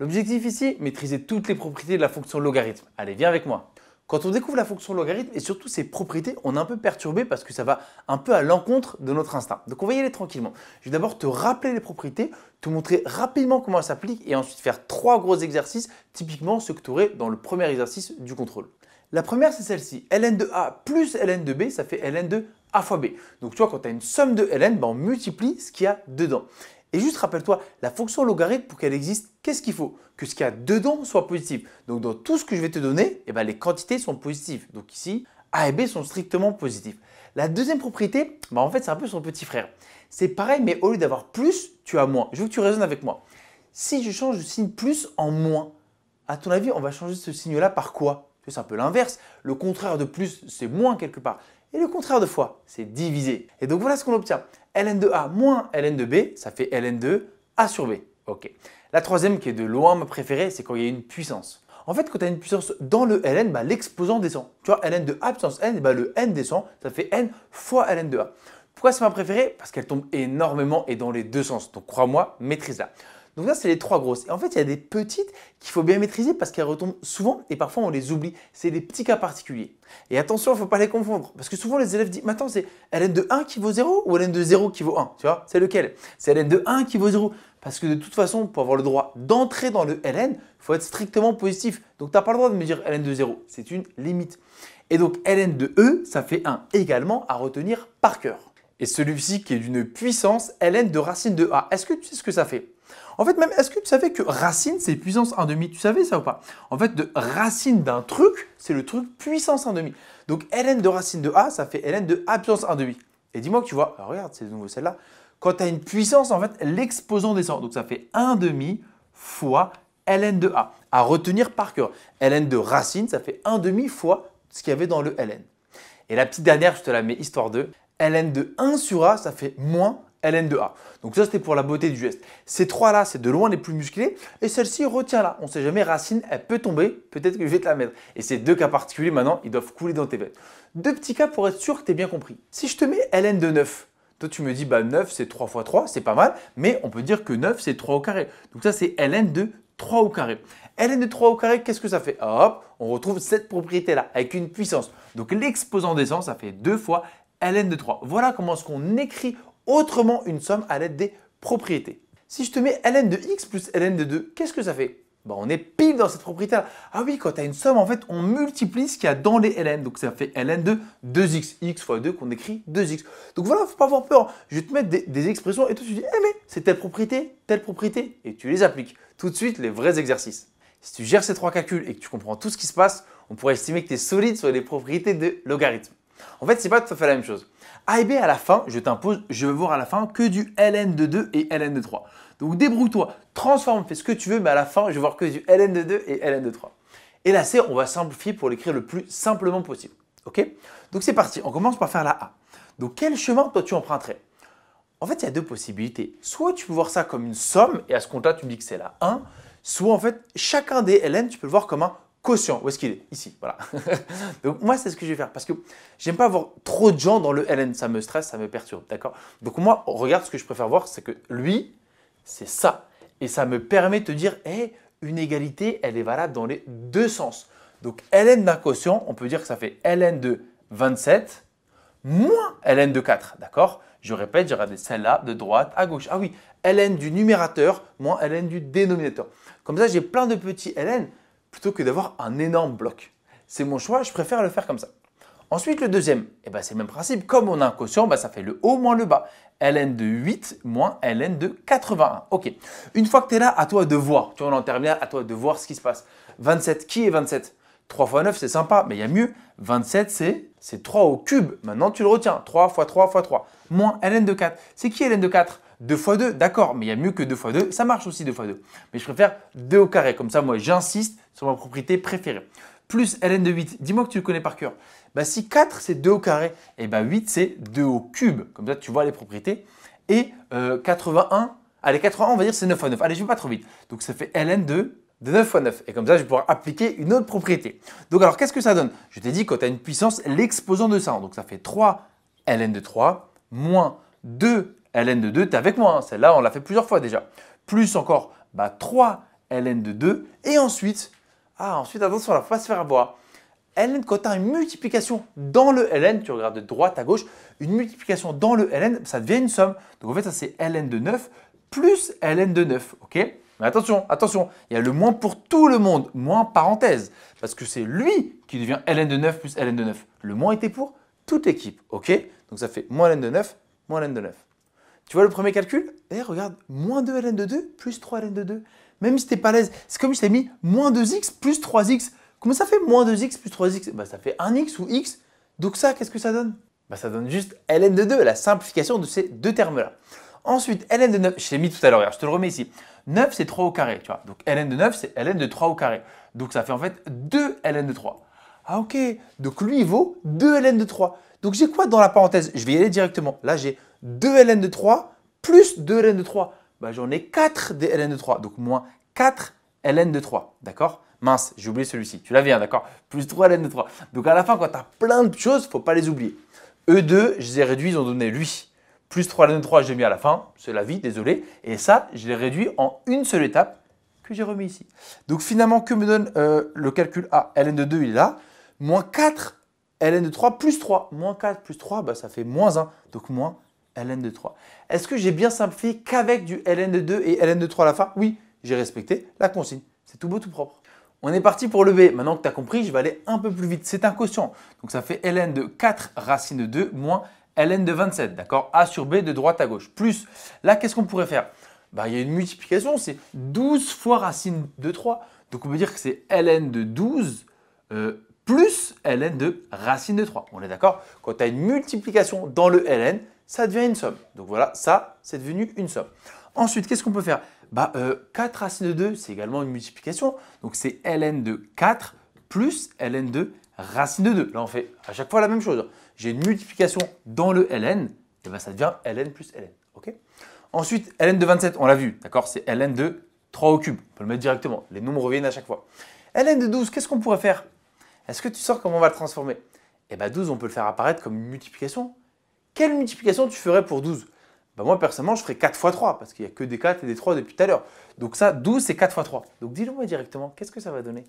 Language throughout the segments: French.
L'objectif ici, maîtriser toutes les propriétés de la fonction logarithme. Allez, viens avec moi. Quand on découvre la fonction logarithme et surtout ses propriétés, on est un peu perturbé parce que ça va un peu à l'encontre de notre instinct. Donc on va y aller tranquillement. Je vais d'abord te rappeler les propriétés, te montrer rapidement comment elles s'appliquent et ensuite faire trois gros exercices, typiquement ceux que tu aurais dans le premier exercice du contrôle. La première, c'est celle-ci. ln de a plus ln de b, ça fait ln de a fois b. Donc tu vois, quand tu as une somme de ln, ben, on multiplie ce qu'il y a dedans. Et juste rappelle-toi, la fonction logarithme, pour qu'elle existe, qu'est-ce qu'il faut Que ce qu'il y a dedans soit positif. Donc dans tout ce que je vais te donner, eh ben, les quantités sont positives. Donc ici, A et B sont strictement positifs. La deuxième propriété, bah, en fait, c'est un peu son petit frère. C'est pareil, mais au lieu d'avoir plus, tu as moins. Je veux que tu raisonnes avec moi. Si je change le signe plus en moins, à ton avis, on va changer ce signe-là par quoi C'est un peu l'inverse. Le contraire de plus, c'est moins quelque part. Et le contraire de fois, c'est divisé. Et donc voilà ce qu'on obtient. ln de a moins ln de b, ça fait ln de a sur b. Ok. La troisième, qui est de loin ma préférée, c'est quand il y a une puissance. En fait, quand tu as une puissance dans le ln, bah, l'exposant descend. Tu vois, ln de a puissance n, bah, le n descend, ça fait n fois ln de a. Pourquoi c'est ma préférée Parce qu'elle tombe énormément et dans les deux sens. Donc crois-moi, maîtrise-la. Donc là, c'est les trois grosses. Et en fait, il y a des petites qu'il faut bien maîtriser parce qu'elles retombent souvent et parfois on les oublie. C'est des petits cas particuliers. Et attention, il ne faut pas les confondre parce que souvent les élèves disent, mais attends, c'est ln de 1 qui vaut 0 ou ln de 0 qui vaut 1 Tu vois, c'est lequel C'est ln de 1 qui vaut 0. Parce que de toute façon, pour avoir le droit d'entrer dans le ln, il faut être strictement positif. Donc tu n'as pas le droit de me dire ln de 0. C'est une limite. Et donc ln de e, ça fait 1 également à retenir par cœur. Et celui-ci qui est d'une puissance ln de racine de a. Est-ce que tu sais ce que ça fait en fait, même, est-ce que tu savais que racine, c'est puissance 1,5 Tu savais ça ou pas En fait, de racine d'un truc, c'est le truc puissance 1,5. Donc, ln de racine de a, ça fait ln de a puissance 1,5. Et dis-moi que tu vois, regarde, c'est de nouveau celle-là. Quand tu as une puissance, en fait, l'exposant descend. Donc, ça fait 1,5 fois ln de a. À retenir par cœur. ln de racine, ça fait 1,5 fois ce qu'il y avait dans le ln. Et la petite dernière, je te la mets histoire de ln de 1 sur a, ça fait moins ln de a Donc ça, c'était pour la beauté du geste. Ces trois-là, c'est de loin les plus musclés. Et celle-ci, retient là. On ne sait jamais, Racine, elle peut tomber. Peut-être que je vais te la mettre. Et ces deux cas particuliers, maintenant, ils doivent couler dans tes veines. Deux petits cas pour être sûr que tu es bien compris. Si je te mets ln de 9, toi, tu me dis, bah 9, c'est 3 fois 3, c'est pas mal. Mais on peut dire que 9, c'est 3 au carré. Donc ça, c'est ln de 3 au carré. ln de 3 au carré, qu'est-ce que ça fait Hop, on retrouve cette propriété-là avec une puissance. Donc l'exposant d'essence, ça fait 2 fois ln de 3. Voilà comment ce qu'on écrit autrement une somme à l'aide des propriétés. Si je te mets ln de x plus ln de 2, qu'est-ce que ça fait bah, on est pile dans cette propriété-là. Ah oui, quand tu as une somme, en fait, on multiplie ce qu'il y a dans les ln. Donc ça fait ln de 2x, x fois 2 qu'on écrit 2x. Donc voilà, faut pas avoir peur. Je vais te mettre des, expressions et toi tu dis, eh mais c'est telle propriété, telle propriété, et tu les appliques. Tout de suite, les vrais exercices. Si tu gères ces trois calculs et que tu comprends tout ce qui se passe, on pourrait estimer que tu es solide sur les propriétés de logarithme. En fait, c'est pas tout à fait la même chose. A et B à la fin, je t'impose, je veux voir à la fin que du ln de 2 et ln de 3. Donc débrouille-toi, transforme, fais ce que tu veux, mais à la fin, je veux voir que du ln de 2 et ln de 3. Et là, C, on va simplifier pour l'écrire le plus simplement possible. OK Donc c'est parti, on commence par faire la A. Donc quel chemin toi tu emprunterais En fait, il y a deux possibilités. Soit tu peux voir ça comme une somme, et à ce compte-là, tu me dis que c'est la 1, soit en fait, chacun des ln, tu peux le voir comme un quotient, où est-ce qu'il est, Ici, voilà. Donc moi, c'est ce que je vais faire parce que j'aime pas avoir trop de gens dans le LN, ça me stresse, ça me perturbe, d'accord Donc moi, regarde ce que je préfère voir, c'est que lui, c'est ça. Et ça me permet de te dire, hé, eh, une égalité, elle est valable dans les deux sens. Donc ln d'un quotient, on peut dire que ça fait ln de 27 moins ln de 4, d'accord Je répète, j'ai des celle-là de droite à gauche. Ah oui, ln du numérateur moins ln du dénominateur. Comme ça, j'ai plein de petits ln plutôt que d'avoir un énorme bloc. C'est mon choix, je préfère le faire comme ça. Ensuite, le deuxième, eh ben, c'est le même principe. Comme on a un quotient, bah, ça fait le haut moins le bas. ln de 8 moins ln de 81. Ok. Une fois que tu es là, à toi de voir. Tu vois, on en termine à toi de voir ce qui se passe. 27, qui est 27 3 fois 9, c'est sympa, mais il y a mieux. 27, c'est 3 au cube. Maintenant, tu le retiens. 3 fois 3 fois 3. Moins ln de 4. C'est qui ln de 4 2 x 2, d'accord, mais il y a mieux que 2 x 2, ça marche aussi 2 x 2. Mais je préfère 2 au carré, comme ça moi j'insiste sur ma propriété préférée. Plus ln de 8, dis-moi que tu le connais par cœur. Bah, si 4 c'est 2 au carré, et bah 8 c'est 2 au cube, comme ça tu vois les propriétés. Et 81, euh, allez 81 on va dire c'est 9 x 9, allez je vais pas trop vite. Donc ça fait ln de 9 fois 9. Et comme ça, je vais pouvoir appliquer une autre propriété. Donc alors, qu'est-ce que ça donne Je t'ai dit, quand tu as une puissance, l'exposant de ça. Donc ça fait 3 ln de 3 moins 2 ln de 2, tu es avec moi, hein. celle-là on l'a fait plusieurs fois déjà. Plus encore 3 ln de 2, et ensuite, ah ensuite attention, on ne va pas se faire avoir. ln, quand tu as une multiplication dans le ln, tu regardes de droite à gauche, une multiplication dans le ln, ça devient une somme. Donc en fait ça c'est ln de 9 plus ln de 9, ok mais attention, attention, il y a le moins pour tout le monde, moins parenthèse, parce que c'est lui qui devient ln de 9 plus ln de 9. Le moins était pour toute l'équipe, ok Donc ça fait moins ln de 9, moins ln de 9. Tu vois le premier calcul Eh, regarde, moins 2 ln de 2 plus 3 ln de 2. Même si t'es pas à l'aise, c'est comme si t'avais mis moins 2x plus 3x. Comment ça fait moins 2x plus 3x bah, Ça fait 1x ou x. Donc ça, qu'est-ce que ça donne bah, Ça donne juste ln de 2, la simplification de ces deux termes-là. Ensuite, ln de 9, je l'ai mis tout à l'heure, je te le remets ici. 9, c'est 3 au carré, tu vois. Donc ln de 9, c'est ln de 3 au carré. Donc ça fait en fait 2 ln de 3. Ah ok, donc lui, il vaut 2 ln de 3. Donc j'ai quoi dans la parenthèse Je vais y aller directement. Là, j'ai 2 ln de 3 plus 2 ln de 3. Bah, j'en ai 4 des ln de 3, donc moins 4 ln de 3. D'accord Mince, j'ai oublié celui-ci. Tu l'avais, hein, d'accord Plus 3 ln de 3. Donc à la fin, quand tu as plein de choses, faut pas les oublier. E2, je les ai réduits, ils ont donné lui. Plus 3 ln de 3, j'ai mis à la fin. C'est la vie, désolé. Et ça, je l'ai réduit en une seule étape que j'ai remis ici. Donc finalement, que me donne euh, le calcul A ln de 2, il est là. Moins 4 ln de 3 plus 3, moins 4 plus 3, bah, ça fait moins 1, donc moins ln de 3. Est-ce que j'ai bien simplifié qu'avec du ln de 2 et ln de 3 à la fin Oui, j'ai respecté la consigne. C'est tout beau, tout propre. On est parti pour le B. Maintenant que tu as compris, je vais aller un peu plus vite. C'est un quotient. Donc ça fait ln de 4 racine de 2 moins ln de 27. D'accord A sur B de droite à gauche. Plus, là, qu'est-ce qu'on pourrait faire bah, Il y a une multiplication, c'est 12 fois racine de 3. Donc on peut dire que c'est ln de 12 euh, plus ln de racine de 3. On est d'accord Quand tu as une multiplication dans le ln, ça devient une somme. Donc voilà, ça, c'est devenu une somme. Ensuite, qu'est-ce qu'on peut faire bah, 4 euh, racine de 2, c'est également une multiplication. Donc c'est ln de 4 plus ln de racine de 2. Là, on fait à chaque fois la même chose. J'ai une multiplication dans le ln, et bien ça devient ln plus ln. Ensuite, ln de 27, on l'a vu, d'accord C'est ln de 3 au cube. On peut le mettre directement. Les nombres reviennent à chaque fois. ln de 12, qu'est-ce qu'on pourrait faire est-ce que tu sors comment on va le transformer Eh bien 12, on peut le faire apparaître comme une multiplication. Quelle multiplication tu ferais pour 12 bah, ben, Moi, personnellement, je ferais 4 fois 3, parce qu'il n'y a que des 4 et des 3 depuis tout à l'heure. Donc ça, 12, c'est 4 x 3. Donc dis-le-moi directement, qu'est-ce que ça va donner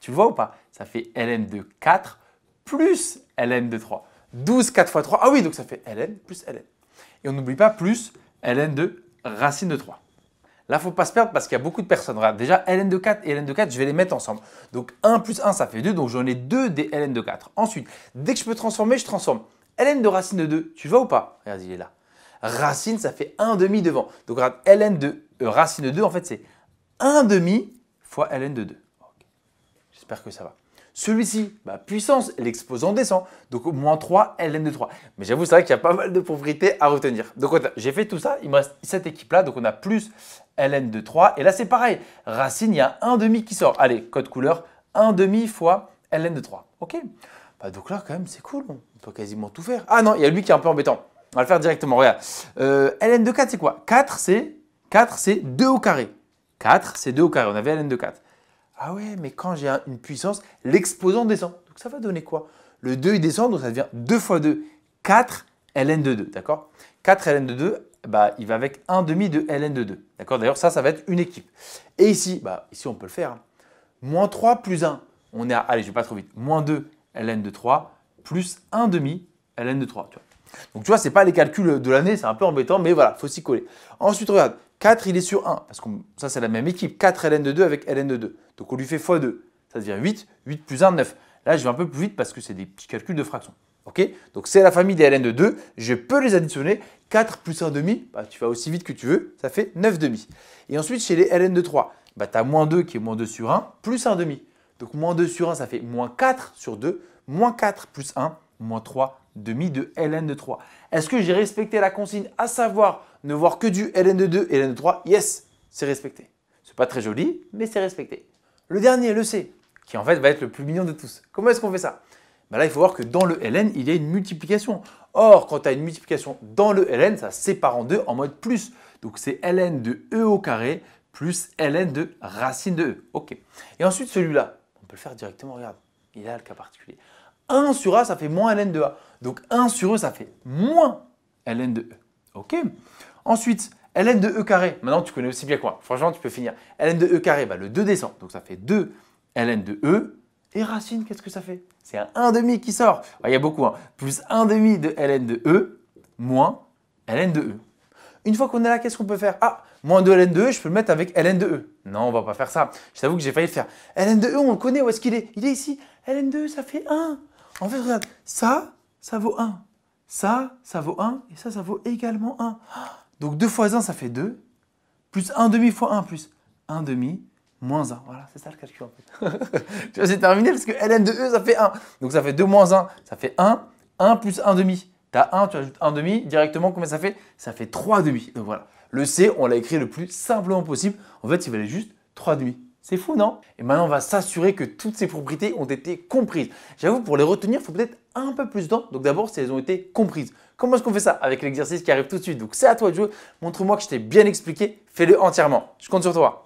Tu le vois ou pas Ça fait ln de 4 plus ln de 3. 12, 4 x 3, ah oui, donc ça fait ln plus ln. Et on n'oublie pas plus ln de racine de 3. Là, faut pas se perdre parce qu'il y a beaucoup de personnes. déjà, ln de 4 et ln de 4, je vais les mettre ensemble. Donc 1 plus 1, ça fait 2, donc j'en ai 2 des ln de 4. Ensuite, dès que je peux transformer, je transforme. ln de racine de 2, tu vois ou pas Regarde, il est là. Racine, ça fait 1 demi devant. Donc regarde, ln de euh, racine de 2, en fait, c'est 1 demi fois ln de 2. J'espère que ça va. Celui-ci, bah, puissance, l'exposant descend, donc moins 3 ln de 3. Mais j'avoue, c'est vrai qu'il y a pas mal de propriétés à retenir. Donc j'ai fait tout ça, il me reste cette équipe-là, donc on a plus ln de 3. Et là, c'est pareil, racine, il y a 1,5 qui sort. Allez, code couleur, 1 fois ln de 3. Ok bah, Donc là, quand même, c'est cool, on peut quasiment tout faire. Ah non, il y a lui qui est un peu embêtant. On va le faire directement, regarde. Euh, ln de 4, c'est quoi 4, c'est 4, c'est 2 au carré. 4, c'est 2 au carré. On avait ln de 4. Ah ouais, mais quand j'ai une puissance, l'exposant descend. Donc ça va donner quoi Le 2 il descend, donc ça devient 2 fois 2, 4 ln de 2, d'accord 4 ln de 2, bah, il va avec 1 demi de ln de 2, d'accord D'ailleurs, ça, ça va être une équipe. Et ici, bah, ici on peut le faire. Hein. Moins 3 plus 1, on est à, allez, je vais pas trop vite, moins 2 ln de 3 plus 1 demi ln de 3, Donc tu vois, ce n'est pas les calculs de l'année, c'est un peu embêtant, mais voilà, faut s'y coller. Ensuite, regarde, 4, il est sur 1, parce que ça c'est la même équipe, 4 ln de 2 avec ln de 2. Donc on lui fait fois 2 ça devient 8, 8 plus 1, 9. Là je vais un peu plus vite parce que c'est des petits calculs de fractions. ok Donc c'est la famille des ln de 2, je peux les additionner, 4 plus 1 demi, bah, tu vas aussi vite que tu veux, ça fait 9 demi. Et ensuite chez les ln de 3, bah, tu as moins 2 qui est moins 2 sur 1, plus 1 demi. Donc moins 2 sur 1, ça fait moins 4 sur 2, moins 4 plus 1, moins 3 demi de ln de 3. Est-ce que j'ai respecté la consigne, à savoir ne voir que du ln de 2 et ln de 3 Yes, c'est respecté. C'est pas très joli, mais c'est respecté. Le dernier, le C, qui en fait va être le plus mignon de tous. Comment est-ce qu'on fait ça ben Là, il faut voir que dans le ln, il y a une multiplication. Or, quand tu as une multiplication dans le ln, ça sépare en deux en mode plus. Donc c'est ln de e au carré plus ln de racine de e. OK. Et ensuite, celui-là, on peut le faire directement, regarde, il a le cas particulier. 1 sur A, ça fait moins ln de A. Donc 1 sur E, ça fait moins ln de E. OK Ensuite, ln de E carré. Maintenant, tu connais aussi bien quoi. Franchement, tu peux finir. ln de E carré, bah, le 2 descend. Donc ça fait 2 ln de E. Et racine, qu'est-ce que ça fait C'est un demi qui sort. Il y a beaucoup. Plus 1 demi de ln de E, moins ln de E. Une fois qu'on est là, qu'est-ce qu'on peut faire Ah, moins 2 ln de E, je peux le mettre avec ln de E. Non, on ne va pas faire ça. Je t'avoue que j'ai failli le faire. ln de E, on le connaît, où est-ce qu'il est Il est ici. ln de E, ça fait 1. En fait, regarde, ça, ça vaut 1. Ça, ça vaut 1. Et ça, ça vaut également 1. Donc 2 fois 1, ça fait 2. Plus 1 demi fois 1, plus 1 demi, moins 1. Voilà, c'est ça le calcul en fait. tu vois, c'est terminé parce que ln de e, ça fait 1. Donc ça fait 2 moins 1, ça fait 1. 1 plus 1 demi. Tu as 1, tu ajoutes 1 demi. Directement, combien ça fait Ça fait 3 demi. Donc voilà. Le C, on l'a écrit le plus simplement possible. En fait, il valait juste 3 demi. C'est fou, non Et maintenant, on va s'assurer que toutes ces propriétés ont été comprises. J'avoue, pour les retenir, il faut peut-être un peu plus de Donc d'abord, si elles ont été comprises. Comment est-ce qu'on fait ça Avec l'exercice qui arrive tout de suite. Donc c'est à toi de jouer. Montre-moi que je t'ai bien expliqué. Fais-le entièrement. Je compte sur toi.